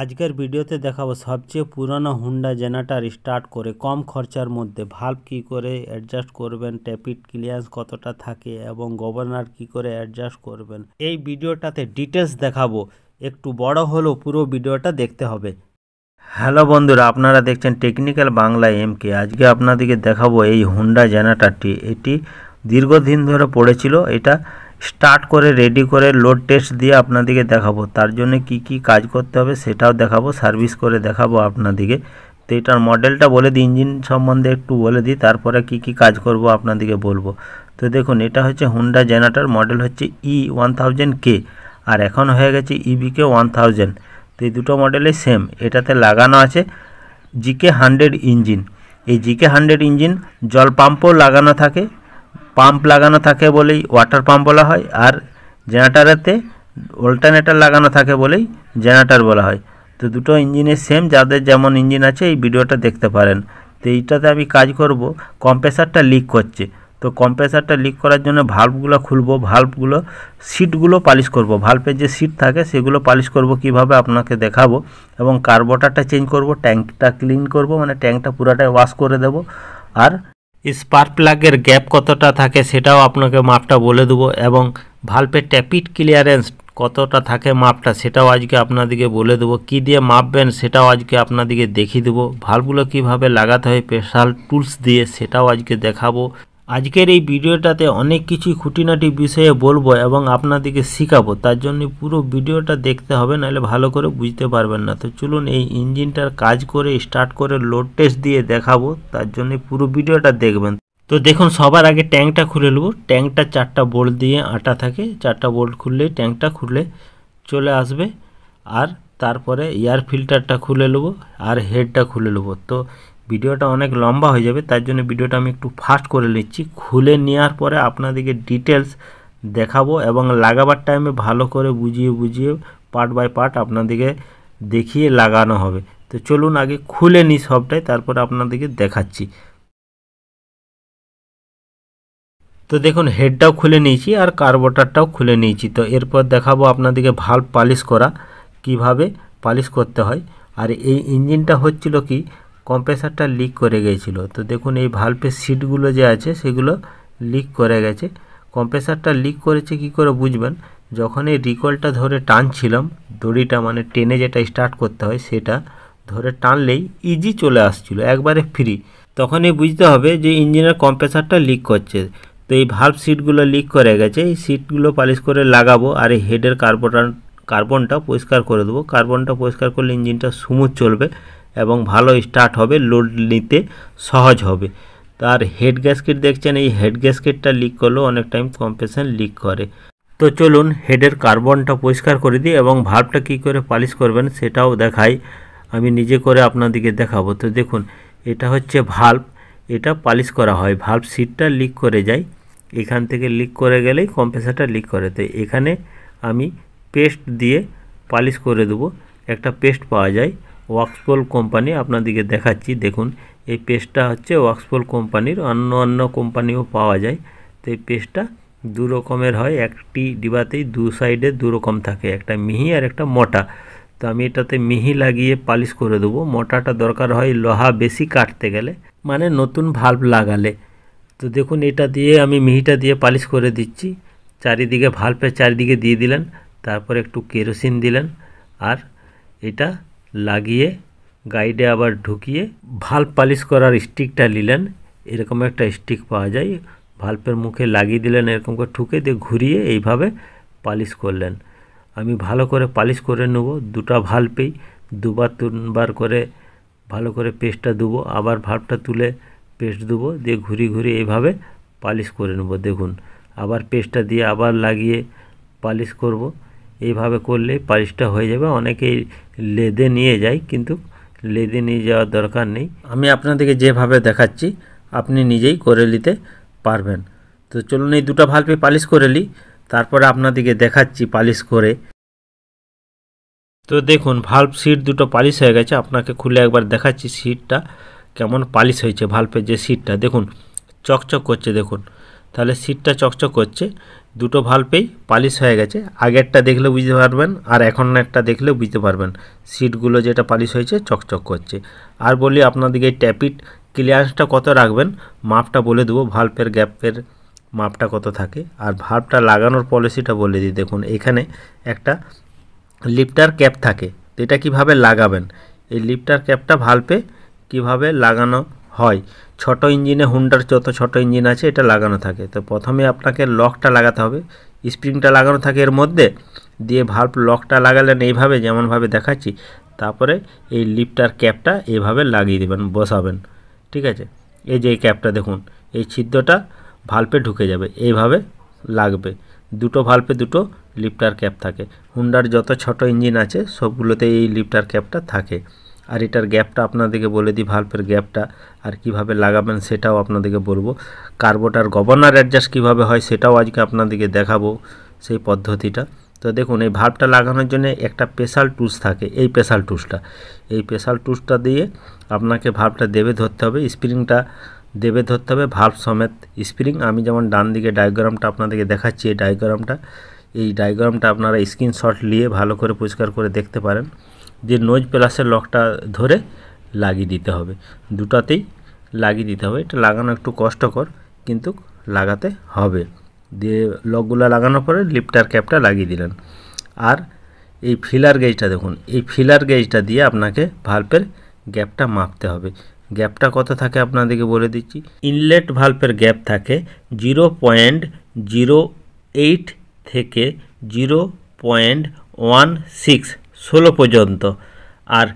আজকের ভিডিওতে দেখাবো সবচেয়ে পুরনো হুন্ডা জেনারেটার স্টার্ট করে কম খরচার মধ্যে ভাল্ব কি করে অ্যাডজাস্ট করবেন ট্যাপিট ক্লিয়ারেন্স কতটা থাকে এবং গভর্নার কি করে অ্যাডজাস্ট করবেন এই ভিডিওটাতে ডিটেলস দেখাবো একটু বড় হলেও পুরো ভিডিওটা দেখতে হবে হ্যালো বন্ধুরা আপনারা দেখছেন টেকনিক্যাল বাংলা এমকে আজকে আপনাদেরকে দেখাবো এই হুন্ডা জেনারেটারটি এটি দীর্ঘদিন ধরে পড়েছিল এটা স্টার্ট করে রেডি করে লোড টেস্ট দিয়ে আপনাদেরকে দেখাবো তার জন্য কি কি কাজ করতে হবে সেটাও দেখাবো সার্ভিস করে দেখাবো আপনাদেরকে তো এটার মডেলটা বলে দিই ইঞ্জিন সম্বন্ধে একটু বলে দিই তারপরে কি কি কাজ করব আপনাদেরকে বলবো তো দেখুন এটা হচ্ছে হুন্ডা জেনারেটার মডেল হচ্ছে ই ওয়ান থাউজেন্ড কে আর এখন হয়ে গেছে ইবিকে ওয়ান থাউজেন্ড তো এই দুটো মডেলে সেম এটাতে লাগানো আছে জিকে হান্ড্রেড ইঞ্জিন এই জিকে হান্ড্রেড ইঞ্জিন জল পাম্পও লাগানো থাকে পাম্প লাগানো থাকে বলেই ওয়াটার পাম্প বলা হয় আর জেনারেটারেতে অল্টারনেটার লাগানো থাকে বলেই জেনারেটার বলা হয় তো দুটো ইঞ্জিনের সেম যাদের যেমন ইঞ্জিন আছে এই ভিডিওটা দেখতে পারেন তো এইটাতে আমি কাজ করব কম্প্রেসারটা লিক করছে তো কম্প্রেসারটা লিক করার জন্য ভাল্বগুলো খুলবো ভাল্বগুলো সিটগুলো পালিশ করব ভাল্পের যে সিট থাকে সেগুলো পালিশ করব কিভাবে আপনাকে দেখাবো এবং কার্বোটারটা চেঞ্জ করব ট্যাঙ্কটা ক্লিন করব মানে ট্যাঙ্কটা পুরাটাই ওয়াশ করে দেব আর স্পার্ক প্লাগের গ্যাপ কতটা থাকে সেটাও আপনাকে মাপটা বলে দেবো এবং ভাল্পের ট্যাপিট ক্লিয়ারেন্স কতটা থাকে মাপটা সেটাও আজকে আপনাদেরকে বলে দেবো কি দিয়ে মাপবেন সেটাও আজকে আপনাদেরকে দেখিয়ে দেবো ভালগুলো কিভাবে লাগাতে হয় স্পেশাল টুলস দিয়ে সেটাও আজকে দেখাবো আজকের এই ভিডিওটাতে অনেক কিছু খুঁটিনাটি বিষয়ে বলবো এবং আপনাদেরকে শেখাবো তার জন্য পুরো ভিডিওটা দেখতে হবে নাহলে ভালো করে বুঝতে পারবেন না তো চলুন এই ইঞ্জিনটার কাজ করে স্টার্ট করে লোড টেস্ট দিয়ে দেখাবো তার জন্য পুরো ভিডিওটা দেখবেন তো দেখুন সবার আগে ট্যাঙ্কটা খুলে নেব ট্যাঙ্কটা চারটা বোল্ট দিয়ে আটা থাকে চারটা বোল্ট খুললেই ট্যাঙ্কটা খুলে চলে আসবে আর তারপরে এয়ার ফিল্টারটা খুলে নেব আর হেডটা খুলে নেব তো ভিডিওটা অনেক লম্বা হয়ে যাবে তার জন্য ভিডিওটা আমি একটু ফাস্ট করে নিচ্ছি খুলে নেওয়ার পরে আপনাদেরকে ডিটেলস দেখাবো এবং লাগাবার টাইমে ভালো করে বুঝিয়ে বুঝিয়ে পার্ট বাই পার্ট আপনাদেরকে দেখিয়ে লাগানো হবে তো চলুন আগে খুলে নিই সবটাই তারপরে আপনাদেরকে দেখাচ্ছি তো দেখুন হেডটাও খুলে নিয়েছি আর কার্বোটারটাও খুলে নিয়েছি তো এরপর দেখাবো আপনাদেরকে ভাল পালিশ করা কিভাবে পালিশ করতে হয় আর এই ইঞ্জিনটা হচ্ছিল কি কম্প্রেসারটা লিক করে গিয়েছিল তো দেখুন এই ভাল্পের সিটগুলো যে আছে সেগুলো লিক করে গেছে কম্প্রেসারটা লিক করেছে কি করে বুঝবেন যখন এই রিকলটা ধরে টানছিলাম দড়িটা মানে টেনে যেটা স্টার্ট করতে হয় সেটা ধরে টানলেই ইজি চলে আসছিল একবারে ফ্রি তখনই বুঝতে হবে যে ইঞ্জিনের কম্প্রেসারটা লিক করছে তো এই ভাল্ব সিটগুলো লিক করে গেছে এই সিটগুলো পালিশ করে লাগাবো আর এই হেডের কার্বোটার কার্বনটা পরিষ্কার করে দেবো কার্বনটা পরিষ্কার করলে ইঞ্জিনটা সুমুথ চলবে এবং ভালো স্টার্ট হবে লোড নিতে সহজ হবে তার হেড গ্যাসকেট দেখছেন এই হেড গ্যাসকেটটা লিক করলেও অনেক টাইম কম্প্রেশন লিক করে তো চলুন হেডের কার্বনটা পরিষ্কার করে দিই এবং ভাল্বটা কি করে পালিশ করবেন সেটাও দেখাই আমি নিজে করে আপনাদেরকে দেখাবো তো দেখুন এটা হচ্ছে ভাল্ব এটা পালিশ করা হয় ভাল্ব সিটটা লিক করে যায় এখান থেকে লিক করে গেলেই কম্প্রেসারটা লিক করে তো এখানে আমি পেস্ট দিয়ে পালিশ করে দেবো একটা পেস্ট পাওয়া যায় ওয়াক্সপোল কোম্পানি আপনাদেরকে দেখাচ্ছি দেখুন এই পেস্টটা হচ্ছে ওয়াক্সপোল কোম্পানির অন্য অন্য কোম্পানিও পাওয়া যায় তো এই পেস্টটা দু রকমের হয় একটি ডিবাতেই দু সাইডে দু রকম থাকে একটা মিহি আর একটা মোটা তো আমি এটাতে মিহি লাগিয়ে পালিশ করে দেবো মোটাটা দরকার হয় লোহা বেশি কাটতে গেলে মানে নতুন ভাল্ব লাগালে তো দেখুন এটা দিয়ে আমি মিহিটা দিয়ে পালিশ করে দিচ্ছি চারিদিকে ভাল্বের চারিদিকে দিয়ে দিলেন তারপর একটু কেরোসিন দিলেন আর এটা লাগিয়ে গাইডে আবার ঢুকিয়ে ভাল্ব পালিশ করার স্টিকটা নিলেন এরকম একটা স্টিক পাওয়া যায় ভাল্পের মুখে লাগিয়ে দিলেন এরকম করে ঠুকে দিয়ে ঘুরিয়ে এইভাবে পালিশ করলেন আমি ভালো করে পালিশ করে নেব দুটা ভাল্বেই দুবার তিনবার করে ভালো করে পেস্টটা দেবো আবার ভাল্বটা তুলে পেস্ট দেবো দিয়ে ঘুরি ঘুরি এইভাবে পালিশ করে নেব দেখুন আবার পেস্টটা দিয়ে আবার লাগিয়ে পালিশ করব এইভাবে করলে পালিশটা হয়ে যাবে অনেকেই লেদে নিয়ে যায় কিন্তু লেদে নিয়ে যাওয়ার দরকার নেই আমি আপনাদেরকে যেভাবে দেখাচ্ছি আপনি নিজেই করে নিতে পারবেন তো চলুন এই দুটো ভাল্পে পালিশ করে নিই তারপরে আপনাদেরকে দেখাচ্ছি পালিশ করে তো দেখুন ভাল্প সিট দুটো পালিশ হয়ে গেছে আপনাকে খুলে একবার দেখাচ্ছি সিটটা কেমন পালিশ হয়েছে ভাল্পের যে সিটটা দেখুন চকচক করছে দেখুন তাহলে সিটটা চকচক করছে দুটো ভাল্পেই পালিশ হয়ে গেছে আগেরটা দেখলে বুঝতে পারবেন আর এখন একটা দেখলে বুঝতে পারবেন সিটগুলো যেটা পালিশ হয়েছে চকচক করছে আর বলি আপনাদেরকে ট্যাপিট ক্লিয়ারেন্সটা কত রাখবেন মাপটা বলে দেবো ভাল্পের গ্যাপের মাপটা কত থাকে আর ভাল্পটা লাগানোর পলিসিটা বলে দিই দেখুন এখানে একটা লিপটার ক্যাপ থাকে এটা কিভাবে লাগাবেন এই লিপটার ক্যাপটা ভাল্পে কিভাবে লাগানো হয় ছোট ইঞ্জিনে হুন্ডার যত ছোট ইঞ্জিন আছে এটা লাগানো থাকে তো প্রথমে আপনাকে লকটা লাগাতে হবে স্প্রিংটা লাগানো থাকে এর মধ্যে দিয়ে ভাল্ব লকটা লাগালেন এইভাবে যেমনভাবে দেখাচ্ছি তারপরে এই লিপটার ক্যাপটা এইভাবে লাগিয়ে দেবেন বসাবেন ঠিক আছে এই যে এই ক্যাপটা দেখুন এই ছিদ্রটা ভাল্পে ঢুকে যাবে এইভাবে লাগবে দুটো ভাল্পে দুটো লিফটার ক্যাপ থাকে হুন্ডার যত ছোট ইঞ্জিন আছে সবগুলোতে এই লিফটার ক্যাপটা থাকে আর এটার গ্যাপটা আপনাদেরকে বলে দিই ভাল্বের গ্যাপটা আর কিভাবে লাগাবেন সেটাও আপনাদেরকে বলবো কার্বোটার গভর্নার অ্যাডজাস্ট কিভাবে হয় সেটাও আজকে আপনাদেরকে দেখাবো সেই পদ্ধতিটা তো দেখুন এই ভাল্বটা লাগানোর জন্য একটা স্পেশাল টুলস থাকে এই স্পেশাল টুলসটা এই স্পেশাল টুলসটা দিয়ে আপনাকে ভাল্বটা দেবে ধরতে হবে স্প্রিংটা দেবে ধরতে হবে ভাল্ব সমেত স্প্রিং আমি যেমন ডান দিকে ডায়াগ্রামটা আপনাদেরকে দেখাচ্ছি এই ডায়াগ্রামটা এই ডায়াগ্রামটা আপনারা স্ক্রিনশট নিয়ে ভালো করে পরিষ্কার করে দেখতে পারেন যে নোজ প্লাসের লকটা ধরে লাগিয়ে দিতে হবে দুটাতেই লাগিয়ে দিতে হবে এটা লাগানো একটু কষ্টকর কিন্তু লাগাতে হবে দিয়ে লকগুলো লাগানোর পরে লিফটার ক্যাপটা লাগিয়ে দিলেন আর এই ফিলার গেজটা দেখুন এই ফিলার গেজটা দিয়ে আপনাকে ভাল্পের গ্যাপটা মাপতে হবে গ্যাপটা কত থাকে আপনাদেরকে বলে দিচ্ছি ইনলেট ভাল্পের গ্যাপ থাকে জিরো পয়েন্ট জিরো এইট থেকে জিরো পয়েন্ট ওয়ান সিক্স ষোলো পর্যন্ত আর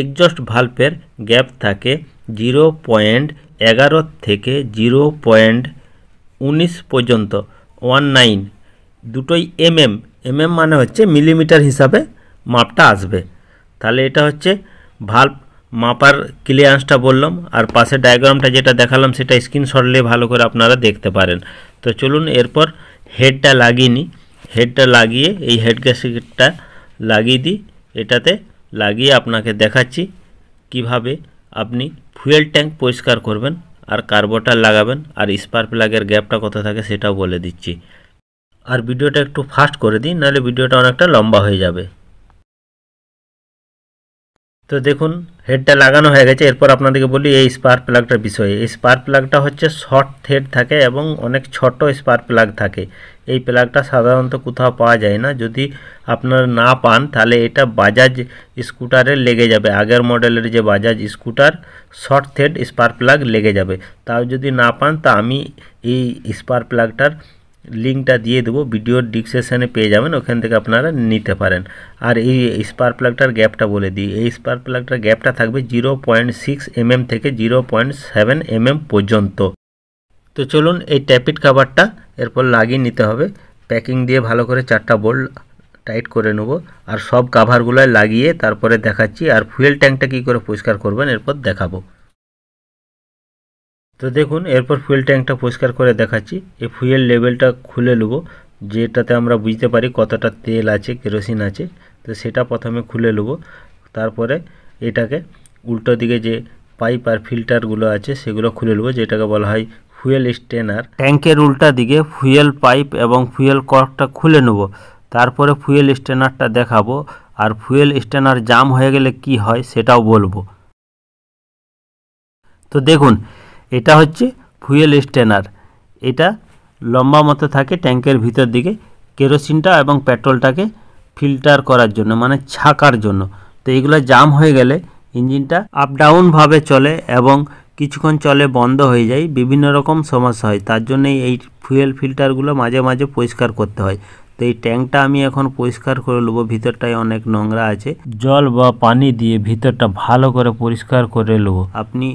একজস্ট ভাল্পের গ্যাপ থাকে জিরো পয়েন্ট এগারো থেকে জিরো পয়েন্ট উনিশ পর্যন্ত ওয়ান নাইন দুটোই এমএম এমএম মানে হচ্ছে মিলিমিটার হিসাবে মাপটা আসবে তাহলে এটা হচ্ছে ভাল্প মাপার ক্লিয়ারেন্সটা বললাম আর পাশে ডায়াগ্রামটা যেটা দেখালাম সেটা স্ক্রিনশট নিয়ে ভালো করে আপনারা দেখতে পারেন তো চলুন এরপর হেডটা লাগিয়ে নিই হেডটা লাগিয়ে এই হেড গ্যাসটা লাগিয়ে দিই এটাতে লাগিয়ে আপনাকে দেখাচ্ছি কিভাবে আপনি ফুয়েল ট্যাঙ্ক পরিষ্কার করবেন আর কার্বোটার লাগাবেন আর স্পার প্লাগের গ্যাপটা কত থাকে সেটাও বলে দিচ্ছি আর ভিডিওটা একটু ফাস্ট করে দিই নাহলে ভিডিওটা অনেকটা লম্বা হয়ে যাবে তো দেখুন হেডটা লাগানো হয়ে গেছে এরপর আপনাদেরকে বলি এই স্পার্ক প্লাগটার বিষয়ে এই স্পার্ক প্লাগটা হচ্ছে শর্ট হেড থাকে এবং অনেক ছোট স্পার্ক প্লাগ থাকে এই প্লাগটা সাধারণত কোথাও পাওয়া যায় না যদি আপনারা না পান তাহলে এটা বাজাজ স্কুটারে লেগে যাবে আগের মডেলের যে Bajaj scooter short head spark plug লেগে যাবে তাও যদি না পান তা আমি এই স্পার্ক প্লাগটার লিঙ্কটা দিয়ে দেবো ভিডিওর ডিসক্রিপশানে পেয়ে যাবেন ওখান থেকে আপনারা নিতে পারেন আর এই স্পার প্লাগটার গ্যাপটা বলে দিই এই স্পার প্লাগটার গ্যাপটা থাকবে জিরো পয়েন্ট সিক্স এমএম থেকে জিরো পয়েন্ট সেভেন এমএম পর্যন্ত তো চলুন এই ট্যাপিট কাভারটা এরপর লাগিয়ে নিতে হবে প্যাকিং দিয়ে ভালো করে চারটা বোল্ড টাইট করে নেব আর সব কাভারগুলোয় লাগিয়ে তারপরে দেখাচ্ছি আর ফুয়েল ট্যাঙ্কটা কী করে পরিষ্কার করবেন এরপর দেখাবো তো দেখুন এরপর ফুয়েল ট্যাঙ্কটা পরিষ্কার করে দেখাচ্ছি এই ফুয়েল লেভেলটা খুলে নেব যেটাতে আমরা বুঝতে পারি কতটা তেল আছে কেরোসিন আছে তো সেটা প্রথমে খুলে নেব তারপরে এটাকে উল্টো দিকে যে পাইপ আর ফিল্টারগুলো আছে সেগুলো খুলে নেব যেটাকে বলা হয় ফুয়েল স্টেনার ট্যাঙ্কের উল্টা দিকে ফুয়েল পাইপ এবং ফুয়েল কর্কটা খুলে নেব তারপরে ফুয়েল স্টেনারটা দেখাবো আর ফুয়েল স্টেনার জাম হয়ে গেলে কি হয় সেটাও বলবো তো দেখুন এটা হচ্ছে ফুয়েল স্ট্যানার এটা লম্বা মতো থাকে ট্যাঙ্কের ভিতর দিকে কেরোসিনটা এবং পেট্রোলটাকে ফিল্টার করার জন্য মানে ছাকার জন্য তো এগুলো জাম হয়ে গেলে ইঞ্জিনটা আপ ডাউনভাবে চলে এবং কিছুক্ষণ চলে বন্ধ হয়ে যায় বিভিন্ন রকম সমস্যা হয় তার জন্যই এই ফুয়েল ফিল্টারগুলো মাঝে মাঝে পরিষ্কার করতে হয় তো এই ট্যাঙ্কটা আমি এখন পরিষ্কার করে নেবো ভিতরটায় অনেক নোংরা আছে জল বা পানি দিয়ে ভিতরটা ভালো করে পরিষ্কার করে নেবো আপনি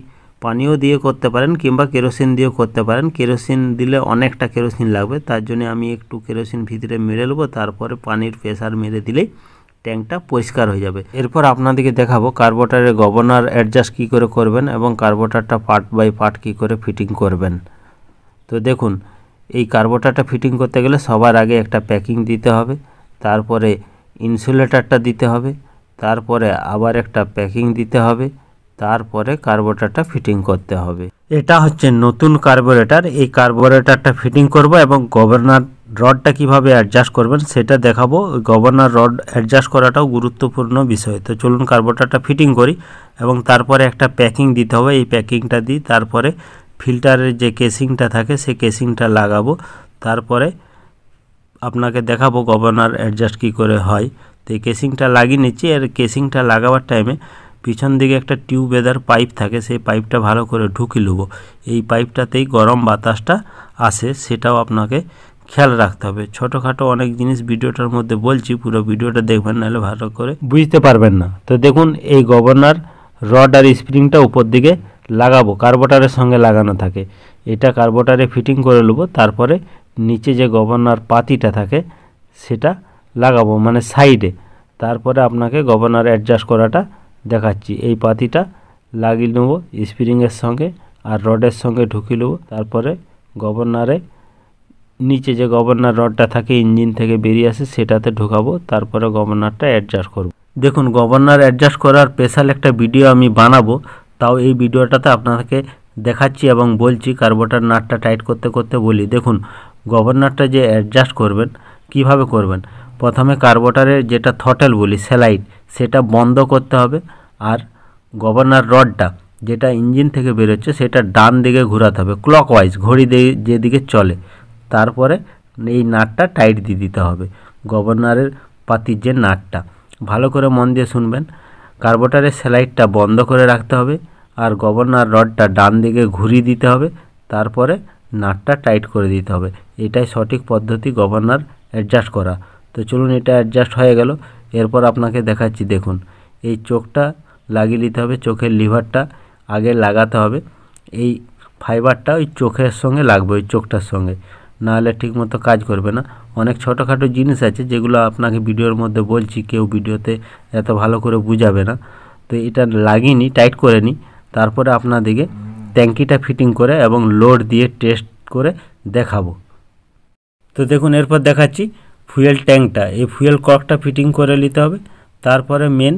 পানীয় দিয়ে করতে পারেন কিংবা কেরোসিন দিয়েও করতে পারেন কেরোসিন দিলে অনেকটা কেরোসিন লাগবে তার জন্য আমি একটু কেরোসিন ভিতরে মেরে নেবো তারপরে পানির প্রেশার মেরে দিলেই ট্যাঙ্কটা পরিষ্কার হয়ে যাবে এরপর আপনাদেরকে দেখাবো কার্বোটারের গভর্নার অ্যাডজাস্ট কী করে করবেন এবং কার্বোটারটা পার্ট বাই পার্ট কী করে ফিটিং করবেন তো দেখুন এই কার্বোটারটা ফিটিং করতে গেলে সবার আগে একটা প্যাকিং দিতে হবে তারপরে ইনসুলেটারটা দিতে হবে তারপরে আবার একটা প্যাকিং দিতে হবে তারপরে কার্বোরেটারটা ফিটিং করতে হবে এটা হচ্ছে নতুন কার্বোরেটার এই কার্বোরেটারটা ফিটিং করব এবং গভর্নর রডটা কিভাবে অ্যাডজাস্ট করবেন সেটা দেখাবো গভর্নর রড অ্যাডজাস্ট করাটাও গুরুত্বপূর্ণ বিষয় তো চলুন কার্বোরেটারটা ফিটিং করি এবং তারপরে একটা প্যাকিং দিতে হবে এই প্যাকিংটা দিই তারপরে ফিল্টারের যে কেসিংটা থাকে সেই কেসিংটা লাগাবো তারপরে আপনাকে দেখাবো গভর্নর অ্যাডজাস্ট কী করে হয় তো এই কেসিংটা লাগিয়ে নিচ্ছি আর কেসিংটা লাগাবার টাইমে পিছন দিকে একটা টিউব বেদার পাইপ থাকে সেই পাইপটা ভালো করে ঢুকি নেব এই পাইপটাতেই গরম বাতাসটা আসে সেটাও আপনাকে খেয়াল রাখতে হবে ছোটোখাটো অনেক জিনিস ভিডিওটার মধ্যে বলছি পুরো ভিডিওটা দেখবেন নাহলে ভালো করে বুঝতে পারবেন না তো দেখুন এই গভর্নর রড আর স্প্রিংটা উপর দিকে লাগাবো কার্বোটারের সঙ্গে লাগানো থাকে এটা কার্বোটারে ফিটিং করে নেব তারপরে নিচে যে গভর্নর পাতিটা থাকে সেটা লাগাবো মানে সাইডে তারপরে আপনাকে গভর্নর অ্যাডজাস্ট করাটা দেখাচ্ছি এই পাতিটা লাগিয়ে নেবো স্প্রিংয়ের সঙ্গে আর রডের সঙ্গে ঢুকিয়ে নেবো তারপরে গভর্নারে নিচে যে গভর্নার রডটা থাকে ইঞ্জিন থেকে বেরিয়ে আসে সেটাতে ঢোকাবো তারপরে গভর্নারটা অ্যাডজাস্ট করব। দেখুন গভর্নার অ্যাডজাস্ট করার স্পেশাল একটা ভিডিও আমি বানাবো তাও এই ভিডিওটাতে আপনাকে দেখাচ্ছি এবং বলছি কার্বোটার নাটটা টাইট করতে করতে বলি দেখুন গভর্নারটা যে অ্যাডজাস্ট করবেন কিভাবে করবেন প্রথমে কার্বোটারের যেটা থটেল বলি স্যালাইড সেটা বন্ধ করতে হবে আর গভর্নার রডটা যেটা ইঞ্জিন থেকে বেরোচ্ছে সেটা ডান দিকে ঘোরাতে হবে ক্লকওয়াইজ ঘড়ি দিয়ে যেদিকে চলে তারপরে এই নাটটা টাইট দিয়ে দিতে হবে গভর্নারের পাতির যে নাটটা ভালো করে মন দিয়ে শুনবেন কার্বোটারের স্যালাইডটা বন্ধ করে রাখতে হবে আর গভর্নার রডটা ডান দিকে ঘুরিয়ে দিতে হবে তারপরে নাটটা টাইট করে দিতে হবে এটাই সঠিক পদ্ধতি গভর্নার অ্যাডজাস্ট করা তো চলুন এটা অ্যাডজাস্ট হয়ে গেল এরপর আপনাকে দেখাচ্ছি দেখুন এই চোখটা লাগিয়ে নিতে হবে চোখের লিভারটা আগে লাগাতে হবে এই ফাইবারটা ওই চোখের সঙ্গে লাগবে ওই চোখটার সঙ্গে নাহলে ঠিকমতো কাজ করবে না অনেক ছোটোখাটো জিনিস আছে যেগুলো আপনাকে ভিডিওর মধ্যে বলছি কেউ ভিডিওতে এত ভালো করে বুঝাবে না তো এটা লাগিয়ে নিই টাইট করে নিই তারপরে আপনাদেরকে ট্যাঙ্কিটা ফিটিং করে এবং লোড দিয়ে টেস্ট করে দেখাবো তো দেখুন এরপর দেখাচ্ছি ফুয়েল ট্যাঙ্কটা এই ফুয়েল কর্কটা ফিটিং করে নিতে হবে তারপরে মেন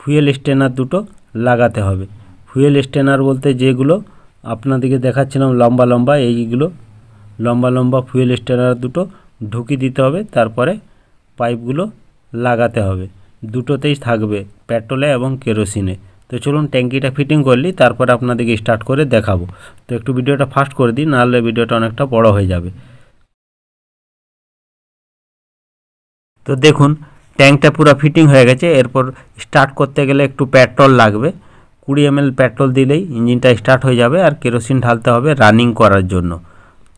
ফুয়েল স্টেনার দুটো লাগাতে হবে ফুয়েল স্টেনার বলতে যেগুলো আপনাদেরকে দেখাচ্ছিলাম লম্বা লম্বা এইগুলো লম্বা লম্বা ফুয়েল স্টেনার দুটো ঢুকিয়ে দিতে হবে তারপরে পাইপগুলো লাগাতে হবে দুটোতেই থাকবে পেট্রোলে এবং কেরোসিনে তো চলুন ট্যাঙ্কিটা ফিটিং করলি তারপরে আপনাদেরকে স্টার্ট করে দেখাবো তো একটু ভিডিওটা ফাস্ট করে দিই নাহলে ভিডিওটা অনেকটা বড় হয়ে যাবে তো দেখুন ট্যাঙ্কটা পুরো ফিটিং হয়ে গেছে এরপর স্টার্ট করতে গেলে একটু পেট্রোল লাগবে কুড়ি এম পেট্রোল দিলেই ইঞ্জিনটা স্টার্ট হয়ে যাবে আর কেরোসিন ঢালতে হবে রানিং করার জন্য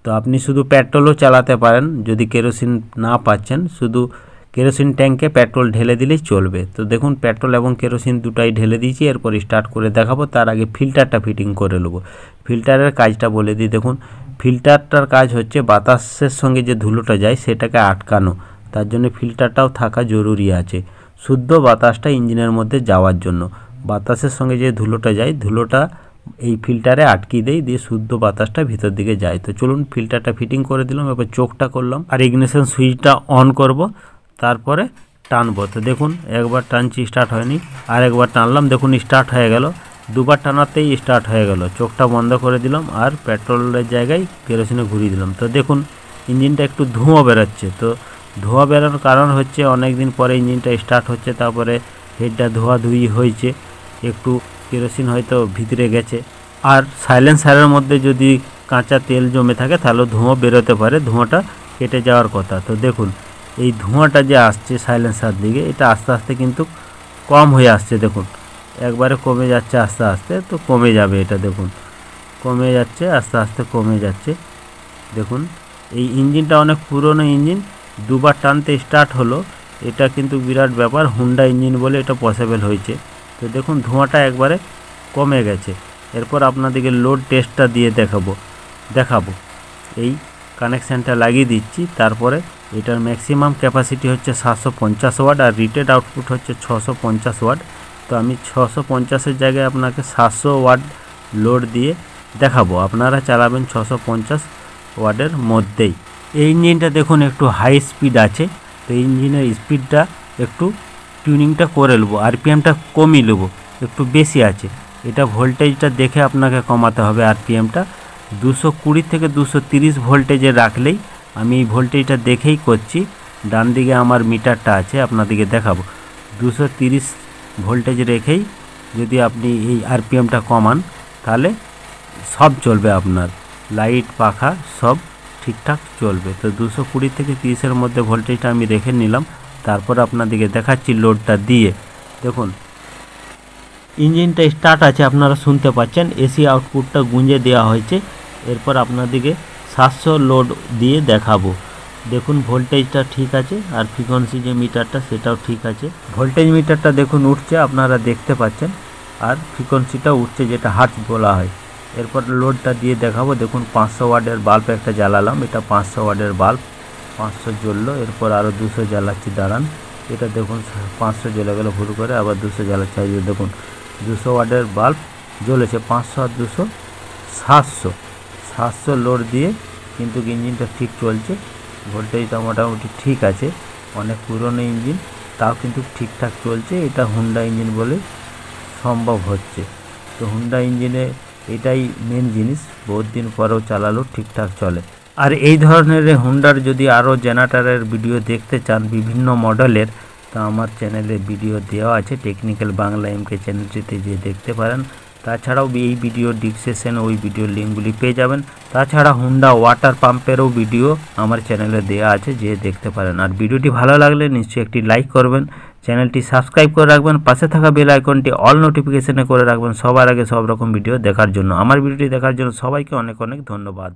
তো আপনি শুধু পেট্রোলও চালাতে পারেন যদি কেরোসিন না পাচ্ছেন শুধু কেরোসিন ট্যাঙ্কে পেট্রোল ঢেলে দিলেই চলবে তো দেখুন পেট্রোল এবং কেরোসিন দুটাই ঢেলে দিয়েছি এরপর স্টার্ট করে দেখাবো তার আগে ফিল্টারটা ফিটিং করে নেবো ফিল্টারের কাজটা বলে দিই দেখুন ফিল্টারটার কাজ হচ্ছে বাতাসের সঙ্গে যে ধুলোটা যায় সেটাকে আটকানো তার জন্য ফিল্টারটাও থাকা জরুরি আছে শুদ্ধ বাতাসটা ইঞ্জিনের মধ্যে যাওয়ার জন্য বাতাসের সঙ্গে যে ধুলোটা যায় ধুলোটা এই ফিল্টারে আটকিয়ে দেয় দিয়ে শুদ্ধ বাতাসটা ভিতর দিকে যায় তো চলুন ফিল্টারটা ফিটিং করে দিলাম এবার চোখটা করলাম আর ইগনেশন সুইচটা অন করব তারপরে টানবো তো দেখুন একবার টানছি স্টার্ট হয়নি আর একবার টানলাম দেখুন স্টার্ট হয়ে গেল দুবার টানাতেই স্টার্ট হয়ে গেল চোখটা বন্ধ করে দিলাম আর পেট্রোলের জায়গায় কেরোসিনে ঘুরিয়ে দিলাম তো দেখুন ইঞ্জিনটা একটু ধুঁয়ো বেরোচ্ছে তো ধোঁয়া বেরোনোর কারণ হচ্ছে অনেক দিন পরে ইঞ্জিনটা স্টার্ট হচ্ছে তারপরে হেডটা ধোয়া ধুই হয়েছে একটু কেরোসিন হয়তো ভিতরে গেছে আর সাইলেন্সারের মধ্যে যদি কাঁচা তেল জমে থাকে তাহলে ধোঁয়া বেরোতে পারে ধোঁয়াটা কেটে যাওয়ার কথা তো দেখুন এই ধোঁয়াটা যে আসছে সাইলেন্সার দিকে এটা আস্তে আস্তে কিন্তু কম হয়ে আসছে দেখুন একবারে কমে যাচ্ছে আস্তে আস্তে তো কমে যাবে এটা দেখুন কমে যাচ্ছে আস্তে আস্তে কমে যাচ্ছে দেখুন এই ইঞ্জিনটা অনেক পুরনো ইঞ্জিন দুবার টানতে স্টার্ট হলো এটা কিন্তু বিরাট ব্যাপার হুন্ডা ইঞ্জিন বলে এটা পসিবল হয়েছে তো দেখুন ধোঁয়াটা একবারে কমে গেছে এরপর আপনাদেরকে লোড টেস্টটা দিয়ে দেখাবো দেখাবো এই কানেকশানটা লাগিয়ে দিচ্ছি তারপরে এটার ম্যাক্সিমাম ক্যাপাসিটি হচ্ছে সাতশো পঞ্চাশ ওয়াট আর রিটেড আউটপুট হচ্ছে ছশো পঞ্চাশ ওয়াট তো আমি ছশো পঞ্চাশের জায়গায় আপনাকে সাতশো ওয়াট লোড দিয়ে দেখাবো আপনারা চালাবেন ছশো পঞ্চাশ ওয়াটের মধ্যেই এই ইঞ্জিনটা দেখুন একটু হাই স্পিড আছে তো ইঞ্জিনের স্পিডটা একটু টিউনিংটা করে নেবো আরপিএমটা কমিয়ে নেবো একটু বেশি আছে এটা ভোল্টেজটা দেখে আপনাকে কমাতে হবে আরপিএমটা দুশো কুড়ি থেকে দুশো তিরিশ ভোল্টেজে রাখলেই আমি এই ভোল্টেজটা দেখেই করছি ডান দিকে আমার মিটারটা আছে আপনাদেরকে দেখাবো দুশো তিরিশ ভোল্টেজ রেখেই যদি আপনি এই আরপিএমটা কমান তাহলে সব চলবে আপনার লাইট পাখা সব ঠিকঠাক চলবে তো দুশো কুড়ি থেকে তিরিশের মধ্যে ভোল্টেজটা আমি রেখে নিলাম তারপর আপনাদেরকে দেখাচ্ছি লোডটা দিয়ে দেখুন ইঞ্জিনটা স্টার্ট আছে আপনারা শুনতে পাচ্ছেন এসি আউটপুটটা গুঁজে দেওয়া হয়েছে এরপর আপনাদেরকে সাতশো লোড দিয়ে দেখাবো দেখুন ভোল্টেজটা ঠিক আছে আর ফ্রিকোয়েন্সি যে মিটারটা সেটাও ঠিক আছে ভোল্টেজ মিটারটা দেখুন উঠছে আপনারা দেখতে পাচ্ছেন আর ফ্রিকোয়েন্সিটা উঠছে যেটা হার্টস বলা হয় এরপর লোডটা দিয়ে দেখাবো দেখুন পাঁচশো ওয়ার্ডের বাল্ব একটা জ্বালালাম এটা পাঁচশো ওয়ার্ডের বাল্ব পাঁচশো জ্বললো এরপর আরও দুশো জ্বালাচ্ছি দাঁড়ান এটা দেখুন পাঁচশো জ্বলে গেলো ভুল করে আবার দুশো জ্বালাচ্ছি দেখুন দুশো ওয়ার্ডের বাল্ব জ্বলেছে পাঁচশো আর দুশো সাতশো সাতশো লোড দিয়ে কিন্তু ইঞ্জিনটা ঠিক চলছে ভোল্টেজটা মোটামুটি ঠিক আছে অনেক পুরনো ইঞ্জিন তাও কিন্তু ঠিকঠাক চলছে এটা হুন্ডা ইঞ্জিন বলে সম্ভব হচ্ছে তো হুন্ডা ইঞ্জিনে এটাই মেন জিনিস বহুত দিন পরেও চালালো ঠিকঠাক চলে আর এই ধরনের হুন্ডার যদি আরও জেনারেটারের ভিডিও দেখতে চান বিভিন্ন মডেলের তা আমার চ্যানেলে ভিডিও দেওয়া আছে টেকনিক্যাল বাংলা এমকে চ্যানেলটিতে গিয়ে দেখতে পারেন তাছাড়াও এই ভিডিও ডিসক্রিপশানে ওই ভিডিও লিঙ্কগুলি পেয়ে যাবেন তাছাড়া হুন্ডা ওয়াটার পাম্পেরও ভিডিও আমার চ্যানেলে দেওয়া আছে যে দেখতে পারেন আর ভিডিওটি ভালো লাগলে নিশ্চয়ই একটি লাইক করবেন চ্যানেলটি সাবস্ক্রাইব করে রাখবেন পাশে থাকা বেল আইকনটি অল নোটিফিকেশানে করে রাখবেন সবার আগে সব রকম ভিডিও দেখার জন্য আমার ভিডিওটি দেখার জন্য সবাইকে অনেক অনেক ধন্যবাদ